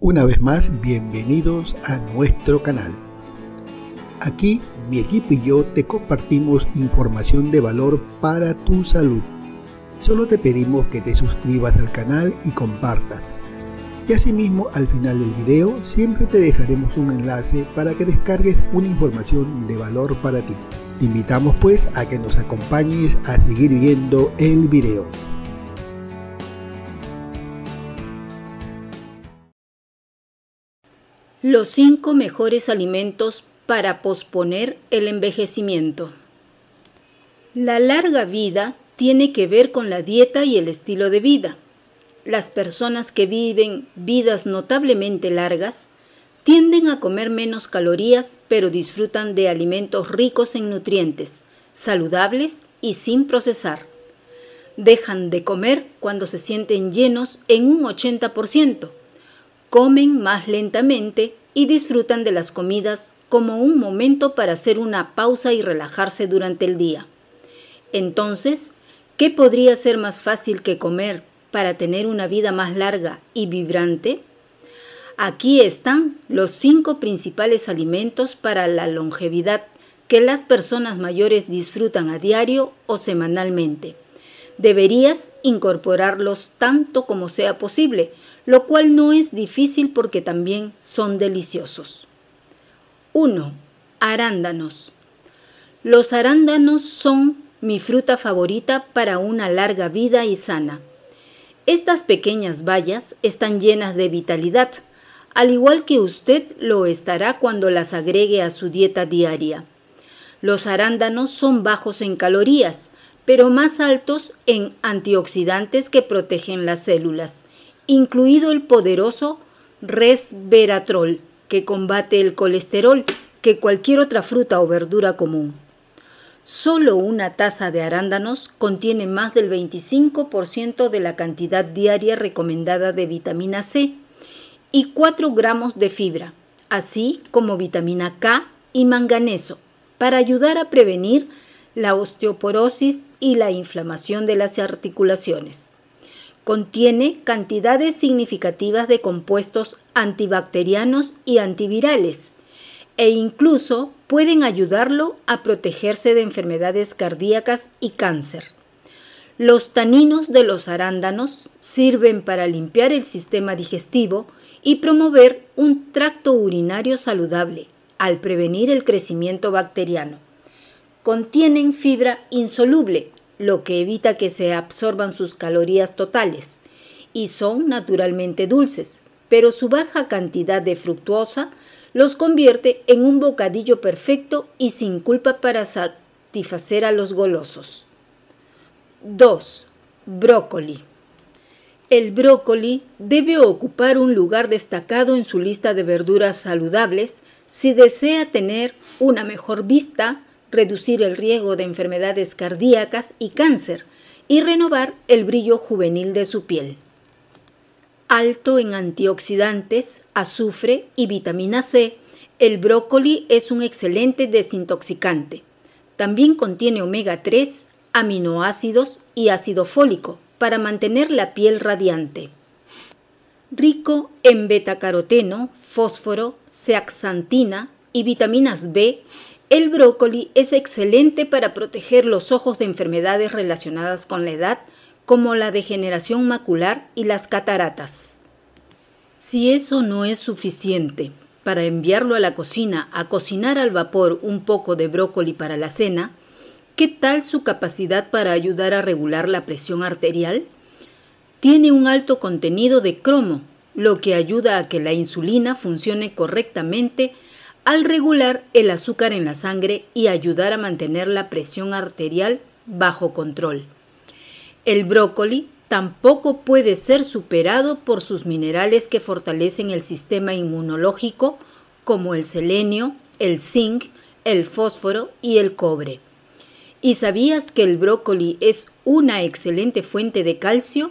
Una vez más, bienvenidos a nuestro canal. Aquí mi equipo y yo te compartimos información de valor para tu salud. Solo te pedimos que te suscribas al canal y compartas. Y asimismo, al final del video siempre te dejaremos un enlace para que descargues una información de valor para ti. Te invitamos pues a que nos acompañes a seguir viendo el video. Los cinco mejores alimentos para posponer el envejecimiento. La larga vida tiene que ver con la dieta y el estilo de vida. Las personas que viven vidas notablemente largas tienden a comer menos calorías pero disfrutan de alimentos ricos en nutrientes, saludables y sin procesar. Dejan de comer cuando se sienten llenos en un 80% comen más lentamente y disfrutan de las comidas como un momento para hacer una pausa y relajarse durante el día. Entonces, ¿qué podría ser más fácil que comer para tener una vida más larga y vibrante? Aquí están los cinco principales alimentos para la longevidad que las personas mayores disfrutan a diario o semanalmente deberías incorporarlos tanto como sea posible, lo cual no es difícil porque también son deliciosos. 1. Arándanos. Los arándanos son mi fruta favorita para una larga vida y sana. Estas pequeñas bayas están llenas de vitalidad, al igual que usted lo estará cuando las agregue a su dieta diaria. Los arándanos son bajos en calorías, pero más altos en antioxidantes que protegen las células, incluido el poderoso resveratrol, que combate el colesterol, que cualquier otra fruta o verdura común. Solo una taza de arándanos contiene más del 25% de la cantidad diaria recomendada de vitamina C y 4 gramos de fibra, así como vitamina K y manganeso, para ayudar a prevenir la osteoporosis y la inflamación de las articulaciones. Contiene cantidades significativas de compuestos antibacterianos y antivirales e incluso pueden ayudarlo a protegerse de enfermedades cardíacas y cáncer. Los taninos de los arándanos sirven para limpiar el sistema digestivo y promover un tracto urinario saludable al prevenir el crecimiento bacteriano contienen fibra insoluble, lo que evita que se absorban sus calorías totales, y son naturalmente dulces, pero su baja cantidad de fructuosa los convierte en un bocadillo perfecto y sin culpa para satisfacer a los golosos. 2. Brócoli. El brócoli debe ocupar un lugar destacado en su lista de verduras saludables si desea tener una mejor vista, reducir el riesgo de enfermedades cardíacas y cáncer y renovar el brillo juvenil de su piel. Alto en antioxidantes, azufre y vitamina C, el brócoli es un excelente desintoxicante. También contiene omega 3, aminoácidos y ácido fólico para mantener la piel radiante. Rico en betacaroteno, fósforo, zeaxantina y vitaminas B, el brócoli es excelente para proteger los ojos de enfermedades relacionadas con la edad, como la degeneración macular y las cataratas. Si eso no es suficiente para enviarlo a la cocina a cocinar al vapor un poco de brócoli para la cena, ¿qué tal su capacidad para ayudar a regular la presión arterial? Tiene un alto contenido de cromo, lo que ayuda a que la insulina funcione correctamente al regular el azúcar en la sangre y ayudar a mantener la presión arterial bajo control. El brócoli tampoco puede ser superado por sus minerales que fortalecen el sistema inmunológico, como el selenio, el zinc, el fósforo y el cobre. ¿Y sabías que el brócoli es una excelente fuente de calcio?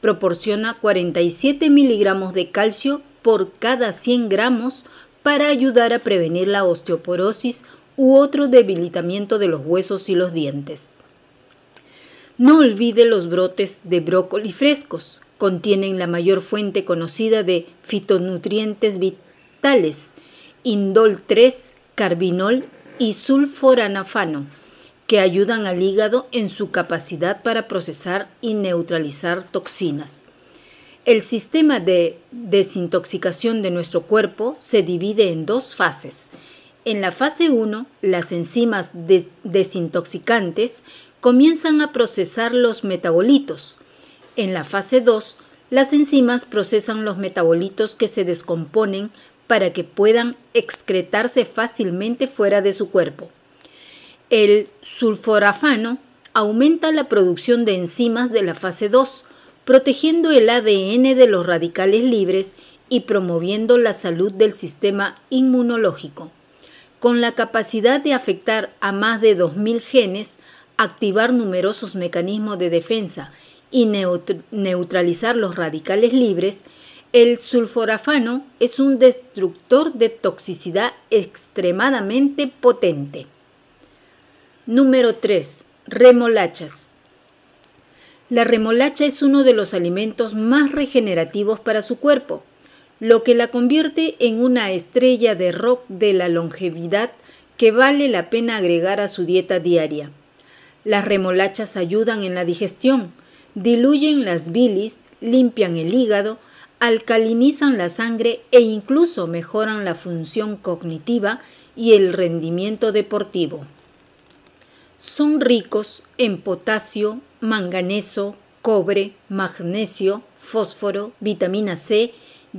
Proporciona 47 miligramos de calcio por cada 100 gramos para ayudar a prevenir la osteoporosis u otro debilitamiento de los huesos y los dientes. No olvide los brotes de brócoli frescos. Contienen la mayor fuente conocida de fitonutrientes vitales, indol 3, carbinol y sulforanafano, que ayudan al hígado en su capacidad para procesar y neutralizar toxinas. El sistema de desintoxicación de nuestro cuerpo se divide en dos fases. En la fase 1, las enzimas desintoxicantes comienzan a procesar los metabolitos. En la fase 2, las enzimas procesan los metabolitos que se descomponen para que puedan excretarse fácilmente fuera de su cuerpo. El sulforafano aumenta la producción de enzimas de la fase 2, protegiendo el ADN de los radicales libres y promoviendo la salud del sistema inmunológico. Con la capacidad de afectar a más de 2.000 genes, activar numerosos mecanismos de defensa y neutralizar los radicales libres, el sulforafano es un destructor de toxicidad extremadamente potente. Número 3. Remolachas. La remolacha es uno de los alimentos más regenerativos para su cuerpo, lo que la convierte en una estrella de rock de la longevidad que vale la pena agregar a su dieta diaria. Las remolachas ayudan en la digestión, diluyen las bilis, limpian el hígado, alcalinizan la sangre e incluso mejoran la función cognitiva y el rendimiento deportivo son ricos en potasio, manganeso, cobre, magnesio, fósforo, vitamina C,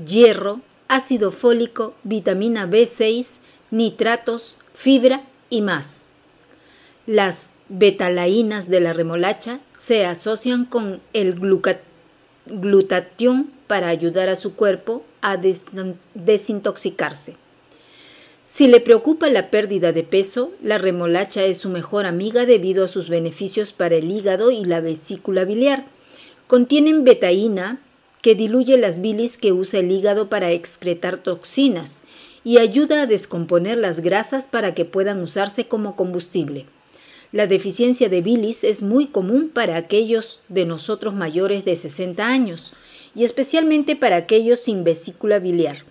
hierro, ácido fólico, vitamina B6, nitratos, fibra y más. Las betalainas de la remolacha se asocian con el glutatión para ayudar a su cuerpo a desintoxicarse. Si le preocupa la pérdida de peso, la remolacha es su mejor amiga debido a sus beneficios para el hígado y la vesícula biliar. Contienen betaína, que diluye las bilis que usa el hígado para excretar toxinas y ayuda a descomponer las grasas para que puedan usarse como combustible. La deficiencia de bilis es muy común para aquellos de nosotros mayores de 60 años y especialmente para aquellos sin vesícula biliar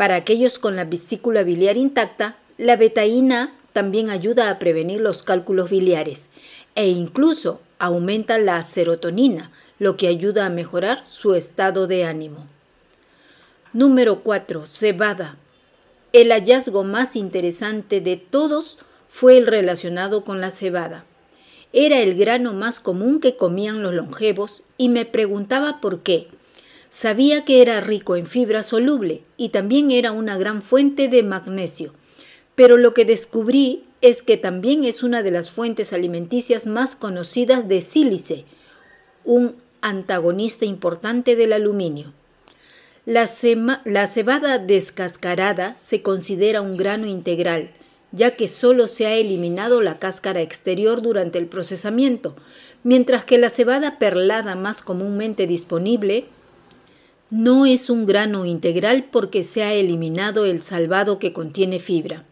para aquellos con la vesícula biliar intacta, la betaína también ayuda a prevenir los cálculos biliares e incluso aumenta la serotonina, lo que ayuda a mejorar su estado de ánimo. Número 4. Cebada. El hallazgo más interesante de todos fue el relacionado con la cebada. Era el grano más común que comían los longevos y me preguntaba por qué. Sabía que era rico en fibra soluble y también era una gran fuente de magnesio. Pero lo que descubrí es que también es una de las fuentes alimenticias más conocidas de sílice, un antagonista importante del aluminio. La, cebada descascarada se considera un grano integral, ya que solo se ha eliminado la cáscara exterior durante el procesamiento, mientras que la cebada perlada más comúnmente disponible no es un grano integral porque se ha eliminado el salvado que contiene fibra.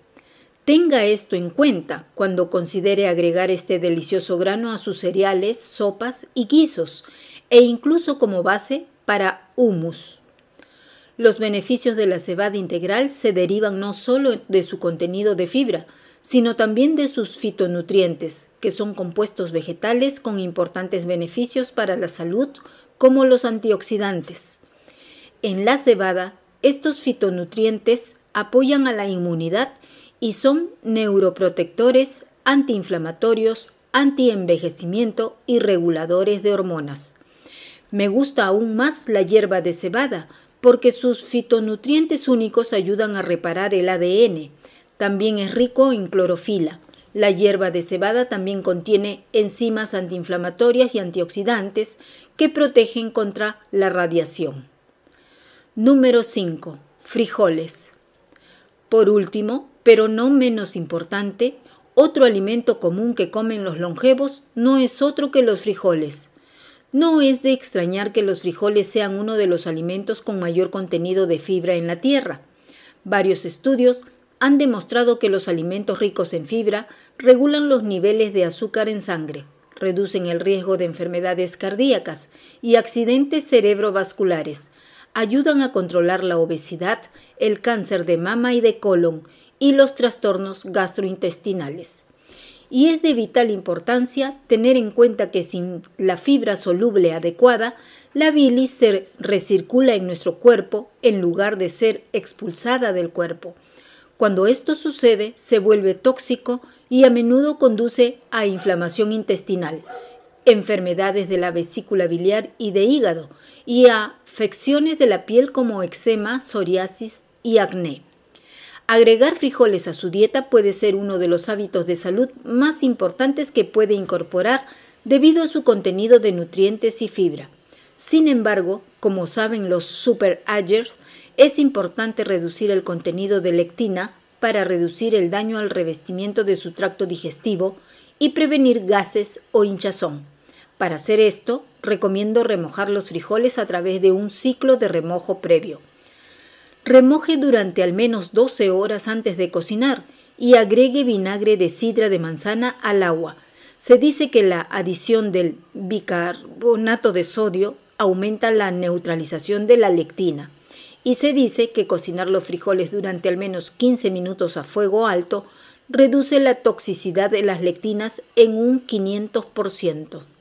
Tenga esto en cuenta cuando considere agregar este delicioso grano a sus cereales, sopas y guisos, e incluso como base para humus. Los beneficios de la cebada integral se derivan no solo de su contenido de fibra, sino también de sus fitonutrientes, que son compuestos vegetales con importantes beneficios para la salud, como los antioxidantes. En la cebada, estos fitonutrientes apoyan a la inmunidad y son neuroprotectores, antiinflamatorios, antienvejecimiento y reguladores de hormonas. Me gusta aún más la hierba de cebada porque sus fitonutrientes únicos ayudan a reparar el ADN. También es rico en clorofila. La hierba de cebada también contiene enzimas antiinflamatorias y antioxidantes que protegen contra la radiación. Número 5. Frijoles. Por último, pero no menos importante, otro alimento común que comen los longevos no es otro que los frijoles. No es de extrañar que los frijoles sean uno de los alimentos con mayor contenido de fibra en la tierra. Varios estudios han demostrado que los alimentos ricos en fibra regulan los niveles de azúcar en sangre, reducen el riesgo de enfermedades cardíacas y accidentes cerebrovasculares, ayudan a controlar la obesidad, el cáncer de mama y de colon y los trastornos gastrointestinales. Y es de vital importancia tener en cuenta que sin la fibra soluble adecuada, la bilis se recircula en nuestro cuerpo en lugar de ser expulsada del cuerpo. Cuando esto sucede, se vuelve tóxico y a menudo conduce a inflamación intestinal, enfermedades de la vesícula biliar y de hígado y afecciones de la piel como eczema, psoriasis y acné. Agregar frijoles a su dieta puede ser uno de los hábitos de salud más importantes que puede incorporar debido a su contenido de nutrientes y fibra. Sin embargo, como saben los super -agers, es importante reducir el contenido de lectina para reducir el daño al revestimiento de su tracto digestivo y prevenir gases o hinchazón. Para hacer esto, recomiendo remojar los frijoles a través de un ciclo de remojo previo. Remoje durante al menos 12 horas antes de cocinar y agregue vinagre de sidra de manzana al agua. Se dice que la adición del bicarbonato de sodio aumenta la neutralización de la lectina y se dice que cocinar los frijoles durante al menos 15 minutos a fuego alto reduce la toxicidad de las lectinas en un 500%.